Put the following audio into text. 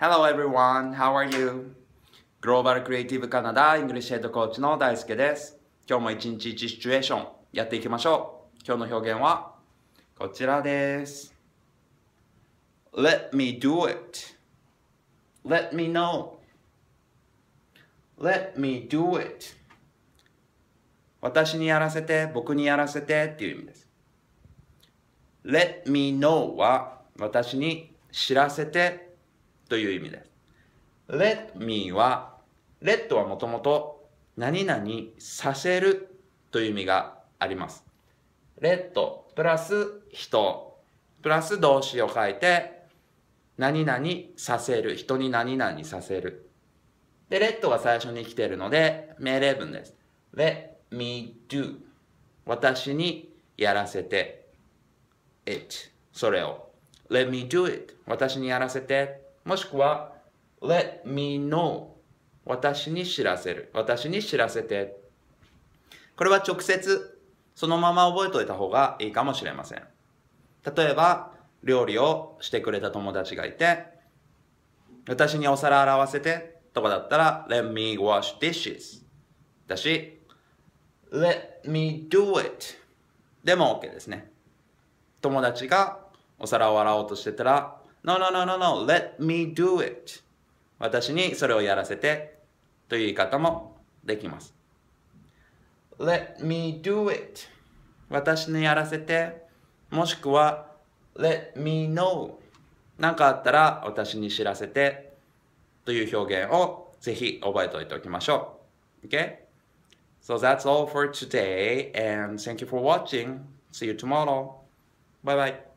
Hello everyone, how are you? グローバルクリエイティブカナダイングリッシュヘッドコーチの大輔です。今日も一日一シチュエーションやっていきましょう。今日の表現はこちらです。Let me do it.Let me know.Let me do it. 私にやらせて、僕にやらせてっていう意味です。Let me know は私に知らせてという意味です。let me は、let はもともと何々させるという意味があります。let プラス人プラス動詞を書いて何々させる人に何々させる。で、let が最初に来ているので命令文です。let me do 私にやらせて it それを let me do it 私にやらせてもしくは Let me know 私に知らせる私に知らせてこれは直接そのまま覚えておいた方がいいかもしれません例えば料理をしてくれた友達がいて私にお皿洗わせてとかだったら Let me wash dishes だし Let me do it でも OK ですね友達がお皿を洗おうとしてたら No, no, no, no, no. Let me do it. 私にそれをやらせてという言い方もできます。Let me do it. 私にやらせて。もしくは Let me know. 何かあったら私に知らせてという表現をぜひ覚えておいておきましょう。Okay? So that's all for today and thank you for watching. See you tomorrow. Bye bye.